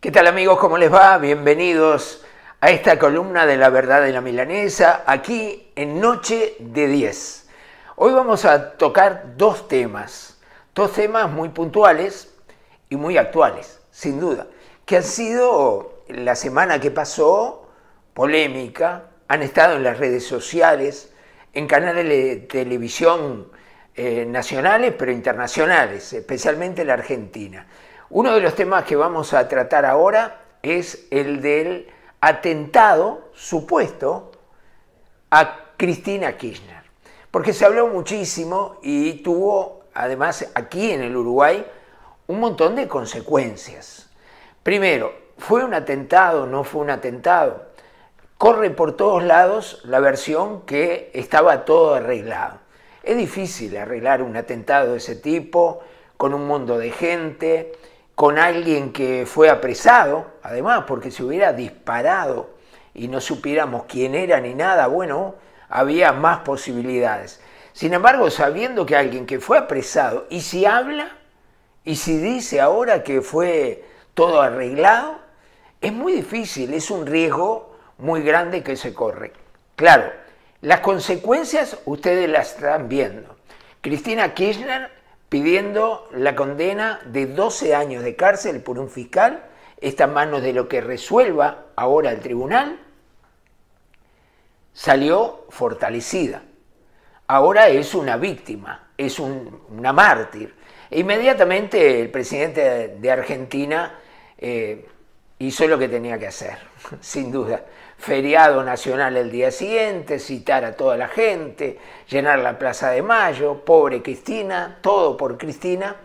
¿Qué tal amigos? ¿Cómo les va? Bienvenidos a esta columna de la verdad de la milanesa, aquí en Noche de 10. Hoy vamos a tocar dos temas, dos temas muy puntuales y muy actuales, sin duda, que han sido la semana que pasó polémica, han estado en las redes sociales, en canales de televisión eh, nacionales, pero internacionales, especialmente la Argentina. Uno de los temas que vamos a tratar ahora es el del atentado supuesto a Cristina Kirchner, porque se habló muchísimo y tuvo, además aquí en el Uruguay, un montón de consecuencias. Primero, ¿fue un atentado no fue un atentado? Corre por todos lados la versión que estaba todo arreglado. Es difícil arreglar un atentado de ese tipo con un mundo de gente, con alguien que fue apresado, además, porque se hubiera disparado y no supiéramos quién era ni nada, bueno, había más posibilidades. Sin embargo, sabiendo que alguien que fue apresado, y si habla, y si dice ahora que fue todo arreglado, es muy difícil, es un riesgo muy grande que se corre. Claro, las consecuencias ustedes las están viendo. Cristina Kirchner pidiendo la condena de 12 años de cárcel por un fiscal, está en manos de lo que resuelva ahora el tribunal, salió fortalecida. Ahora es una víctima, es una mártir. E inmediatamente el presidente de Argentina eh, hizo lo que tenía que hacer, sin duda feriado nacional el día siguiente, citar a toda la gente, llenar la Plaza de Mayo, pobre Cristina, todo por Cristina,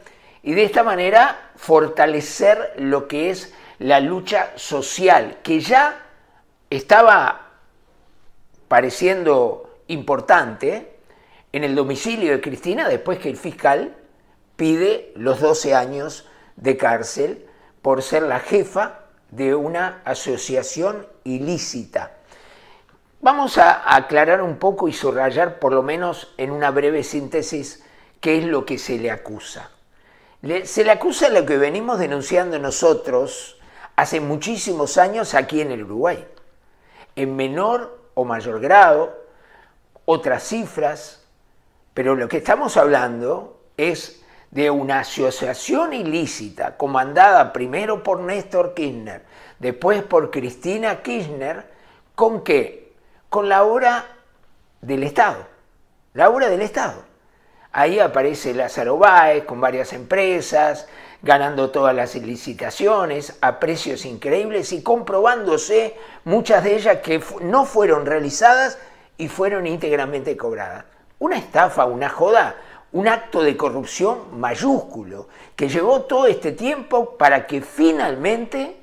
y de esta manera fortalecer lo que es la lucha social, que ya estaba pareciendo importante en el domicilio de Cristina después que el fiscal pide los 12 años de cárcel por ser la jefa de una asociación ilícita. Vamos a aclarar un poco y subrayar, por lo menos en una breve síntesis, qué es lo que se le acusa. se le acusa lo que venimos denunciando nosotros hace muchísimos años aquí en el Uruguay, en menor o mayor grado, otras cifras, pero lo que estamos hablando es de una asociación ilícita comandada primero por Néstor Kirchner, después por Cristina Kirchner, ¿con qué? Con la obra del Estado, la obra del Estado. Ahí aparece Lázaro Báez con varias empresas, ganando todas las licitaciones a precios increíbles y comprobándose muchas de ellas que no fueron realizadas y fueron íntegramente cobradas. Una estafa, una joda, un acto de corrupción mayúsculo que llevó todo este tiempo para que finalmente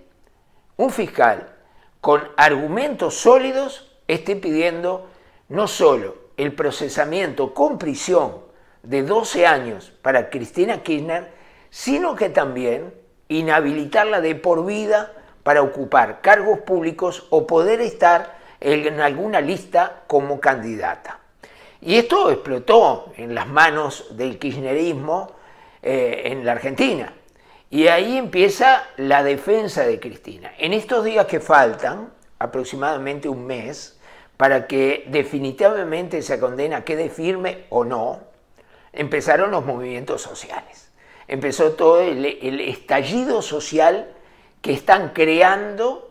un fiscal con argumentos sólidos esté pidiendo no solo el procesamiento con prisión de 12 años para Cristina Kirchner, sino que también inhabilitarla de por vida para ocupar cargos públicos o poder estar en alguna lista como candidata. Y esto explotó en las manos del kirchnerismo eh, en la Argentina. Y ahí empieza la defensa de Cristina. En estos días que faltan, aproximadamente un mes, para que definitivamente esa condena quede firme o no, empezaron los movimientos sociales. Empezó todo el estallido social que están creando,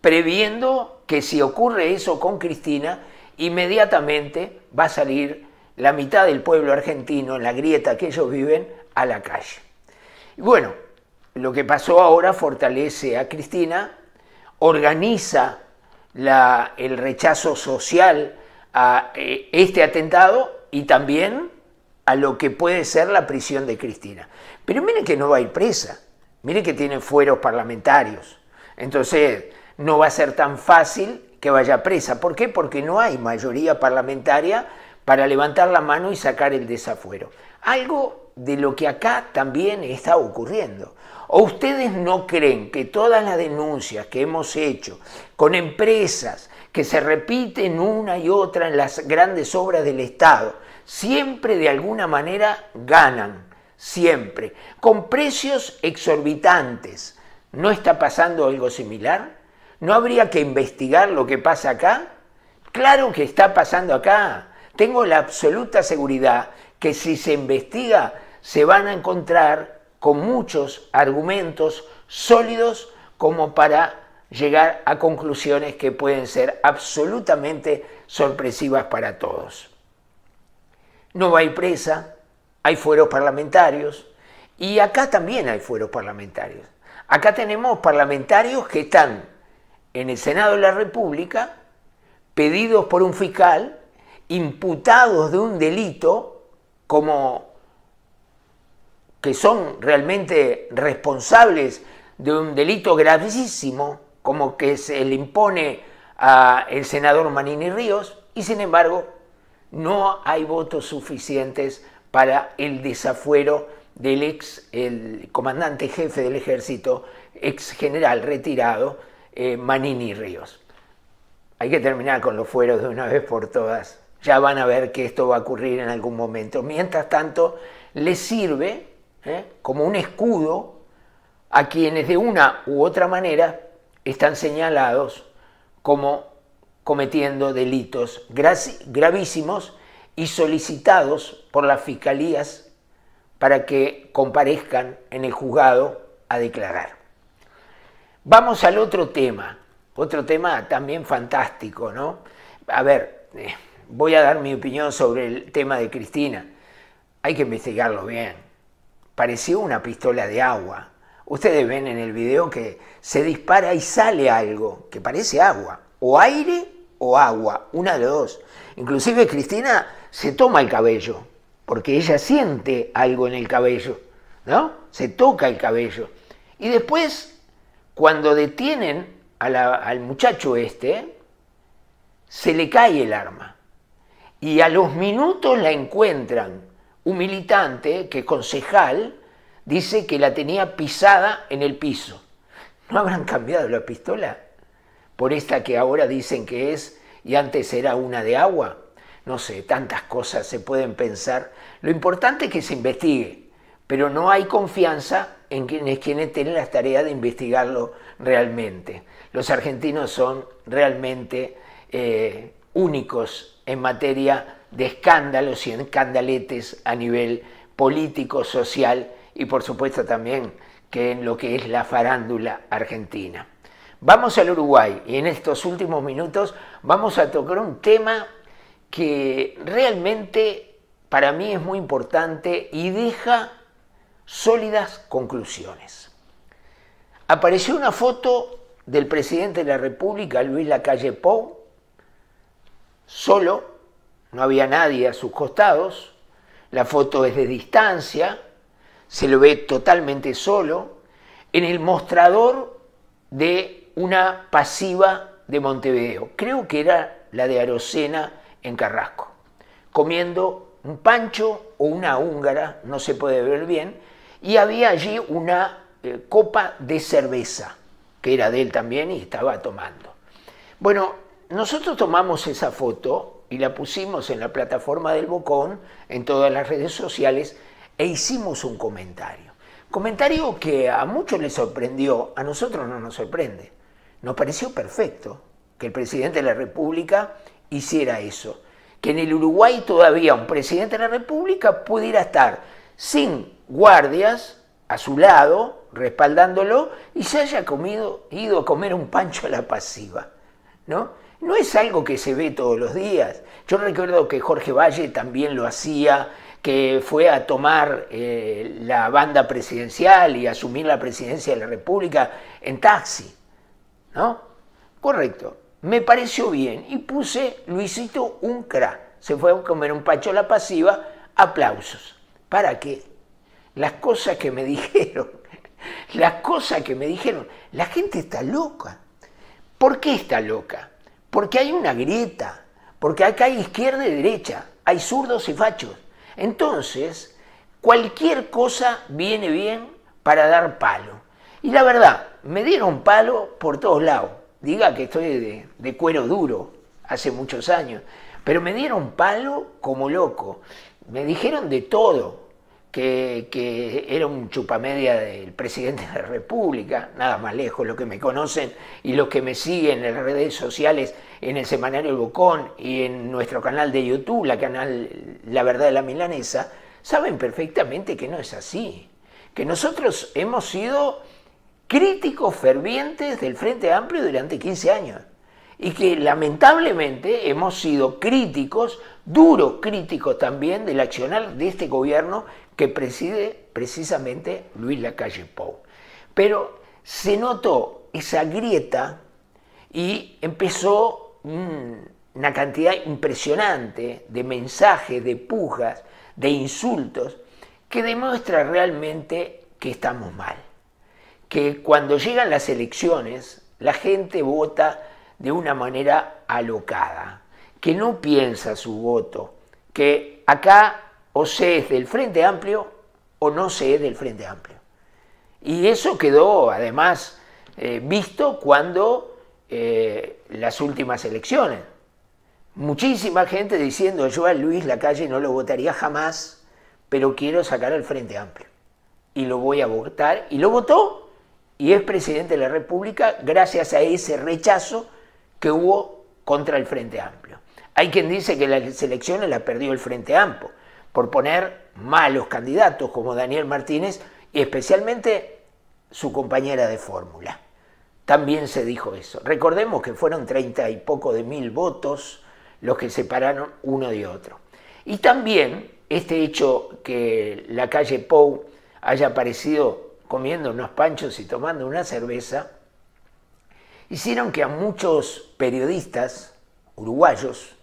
previendo que si ocurre eso con Cristina, inmediatamente va a salir la mitad del pueblo argentino, en la grieta que ellos viven, a la calle. Y bueno, lo que pasó ahora fortalece a Cristina, organiza el rechazo social a eh, este atentado y también a lo que puede ser la prisión de Cristina. Pero miren que no va a ir presa, miren que tiene fueros parlamentarios. Entonces, no va a ser tan fácil que vaya presa. ¿Por qué? Porque no hay mayoría parlamentaria para levantar la mano y sacar el desafuero. Algo de lo que acá también está ocurriendo. ¿O ustedes no creen que todas las denuncias que hemos hecho con empresas que se repiten una y otra en las grandes obras del Estado, siempre de alguna manera ganan, siempre, con precios exorbitantes? ¿No está pasando algo similar? ¿No habría que investigar lo que pasa acá? Claro que está pasando acá. Tengo la absoluta seguridad que si se investiga se van a encontrar con muchos argumentos sólidos como para llegar a conclusiones que pueden ser absolutamente sorpresivas para todos. No hay presa, hay fueros parlamentarios y acá también hay fueros parlamentarios. Acá tenemos parlamentarios que están en el Senado de la República, pedidos por un fiscal, imputados de un delito como que son realmente responsables de un delito gravísimo, como que se le impone al senador Manini Ríos, y sin embargo no hay votos suficientes para el desafuero del ex comandante jefe del ejército, ex general retirado, eh, Manini Ríos. Hay que terminar con los fueros de una vez por todas. Ya van a ver que esto va a ocurrir en algún momento. Mientras tanto, le sirve eh, como un escudo a quienes de una u otra manera están señalados como cometiendo delitos gravísimos y solicitados por las fiscalías para que comparezcan en el juzgado a declarar. Vamos al otro tema, otro tema también fantástico, ¿no? A ver, eh, voy a dar mi opinión sobre el tema de Cristina. Hay que investigarlo bien. Pareció una pistola de agua. Ustedes ven en el video que se dispara y sale algo que parece agua, o aire o agua, una de dos. Inclusive Cristina se toma el cabello, porque ella siente algo en el cabello, ¿no? Se toca el cabello. Y después cuando detienen al muchacho este, se le cae el arma. Y a los minutos la encuentran. Un militante, que concejal, dice que la tenía pisada en el piso. ¿No habrán cambiado la pistola? Por esta que ahora dicen que es y antes era una de agua. No sé, tantas cosas se pueden pensar. Lo importante es que se investigue pero no hay confianza en quienes, tienen las tareas de investigarlo realmente. Los argentinos son realmente eh, únicos en materia de escándalos y escandaletes a nivel político, social y por supuesto también que en lo que es la farándula argentina. Vamos al Uruguay y en estos últimos minutos vamos a tocar un tema que realmente para mí es muy importante y deja sólidas conclusiones. Apareció una foto del presidente de la República, Luis Lacalle Pou, solo, no había nadie a sus costados, la foto es de distancia, se lo ve totalmente solo, en el mostrador de una pasiva de Montevideo, creo que era la de Arocena en Carrasco, comiendo un pancho o una húngara, no se puede ver bien, y había allí una eh, copa de cerveza, que era de él también y estaba tomando. Bueno, nosotros tomamos esa foto y la pusimos en la plataforma del Bocón, en todas las redes sociales, e hicimos un comentario. Comentario que a muchos les sorprendió, a nosotros no nos sorprende. Nos pareció perfecto que el presidente de la República hiciera eso. Que en el Uruguay todavía un presidente de la República pudiera estar sin guardias a su lado, respaldándolo, y se haya comido, ido a comer un pancho a la pasiva. ¿no? no es algo que se ve todos los días. Yo recuerdo que Jorge Valle también lo hacía, que fue a tomar eh, la banda presidencial y asumir la presidencia de la República en taxi. ¿No? Correcto. Me pareció bien y puse Luisito Uncra. Se fue a comer un pancho a la pasiva. Aplausos. ¿Para qué? las cosas que me dijeron, las cosas que me dijeron, la gente está loca. ¿Por qué está loca? Porque hay una grieta, porque acá hay izquierda y derecha, hay zurdos y fachos. Entonces, cualquier cosa viene bien para dar palo. Y la verdad, me dieron palo por todos lados. Diga que estoy de, de cuero duro hace muchos años, pero me dieron palo como loco. Me dijeron de todo, que, era un chupamedia del presidente de la República, nada más lejos, los que me conocen y los que me siguen en las redes sociales, en el Semanario El Bocón y en nuestro canal de YouTube, la canal La Verdad de la Milanesa, saben perfectamente que no es así, que nosotros hemos sido críticos fervientes del Frente Amplio durante 15 años y que lamentablemente hemos sido críticos, duros críticos también del accionar de este gobierno que preside precisamente Luis Lacalle Pou. Pero se notó esa grieta y empezó mm, una cantidad impresionante de mensajes, de pujas, de insultos, que demuestra realmente que estamos mal. Que cuando llegan las elecciones, la gente vota de una manera alocada, que no piensa su voto, que acá o se es del Frente Amplio o no se es del Frente Amplio. Y eso quedó además eh, visto cuando eh, las últimas elecciones. Muchísima gente diciendo yo a Luis Lacalle no lo votaría jamás, pero quiero sacar al Frente Amplio. Y lo voy a votar. Y lo votó y es presidente de la República gracias a ese rechazo que hubo contra el Frente Amplio. Hay quien dice que las elecciones las perdió el Frente Amplio por poner malos candidatos como Daniel Martínez y especialmente su compañera de fórmula. También se dijo eso. Recordemos que fueron treinta y poco de mil votos los que separaron uno de otro. Y también este hecho que la calle Pou haya aparecido comiendo unos panchos y tomando una cerveza, hicieron que a muchos periodistas uruguayos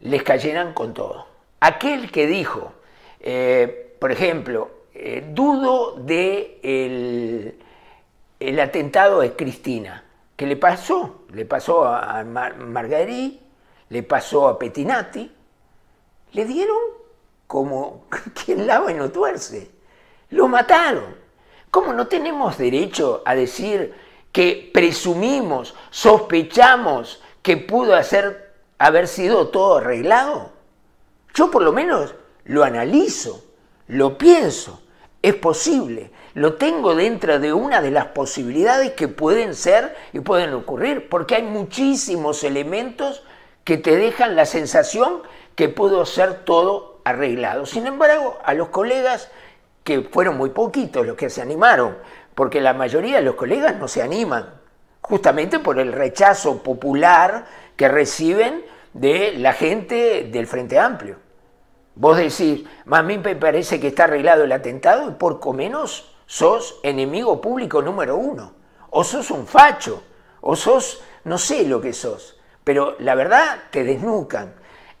les cayeran con todo. Aquel que dijo, eh, por ejemplo, eh, dudo de el, el, atentado de Cristina, que le pasó, le pasó a Margarit, Margarí, le pasó a Petinati, le dieron como quien lava y no tuerce, lo mataron. ¿Cómo no tenemos derecho a decir que presumimos, sospechamos que pudo haber sido todo arreglado? Yo por lo menos lo analizo, lo pienso, es posible, lo tengo dentro de una de las posibilidades que pueden ser y pueden ocurrir, porque hay muchísimos elementos que te dejan la sensación que pudo ser todo arreglado. Sin embargo, a los colegas, que fueron muy poquitos los que se animaron, porque la mayoría de los colegas no se animan, justamente por el rechazo popular que reciben de la gente del Frente Amplio. Vos decís, más bien me parece que está arreglado el atentado y por menos sos enemigo público número uno. O sos un facho, o sos, no sé lo que sos, pero la verdad te desnucan.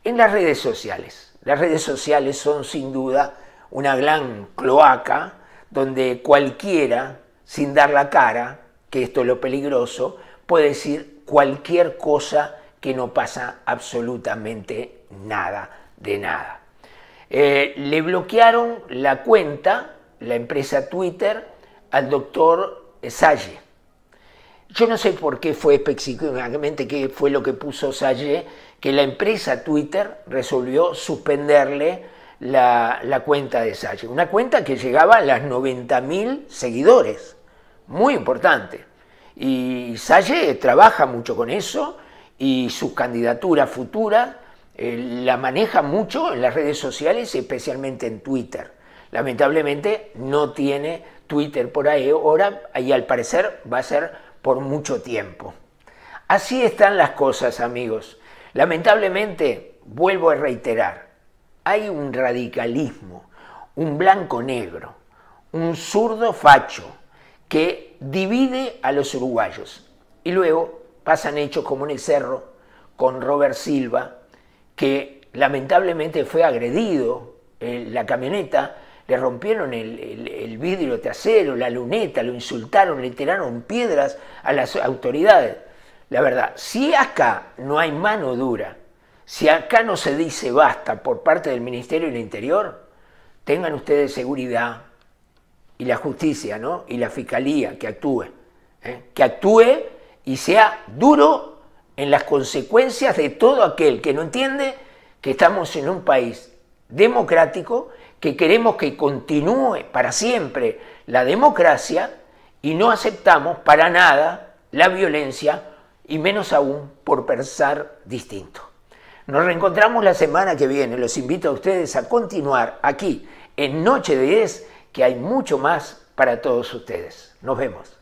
En las redes sociales, las redes sociales son sin duda una gran cloaca donde cualquiera, sin dar la cara, que esto es lo peligroso, puede decir cualquier cosa que no pasa absolutamente nada de nada. Eh, le bloquearon la cuenta, la empresa Twitter, al doctor Salle. Yo no sé por qué fue específicamente qué fue lo que puso Salle, que la empresa Twitter resolvió suspenderle la, cuenta de Salle. Una cuenta que llegaba a las 90.000 seguidores. Muy importante. Y Salle trabaja mucho con eso y su candidatura futura eh, la maneja mucho en las redes sociales, especialmente en Twitter. Lamentablemente no tiene Twitter por ahí ahora y al parecer va a ser por mucho tiempo. Así están las cosas, amigos. Lamentablemente, vuelvo a reiterar, hay un radicalismo, un blanco negro, un zurdo facho que divide a los uruguayos y luego pasan hechos como en el cerro con Robert Silva, que lamentablemente fue agredido, en eh, la camioneta, le rompieron el, vidrio trasero, la luneta, lo insultaron, le tiraron piedras a las autoridades. La verdad, si acá no hay mano dura, si acá no se dice basta por parte del Ministerio del Interior, tengan ustedes seguridad y la justicia, ¿no? Y la fiscalía que actúe. ¿eh? Que actúe y sea duro en las consecuencias de todo aquel que no entiende que estamos en un país democrático, que queremos que continúe para siempre la democracia y no aceptamos para nada la violencia y menos aún por pensar distinto. Nos reencontramos la semana que viene. Los invito a ustedes a continuar aquí en Noche de 10, que hay mucho más para todos ustedes. Nos vemos.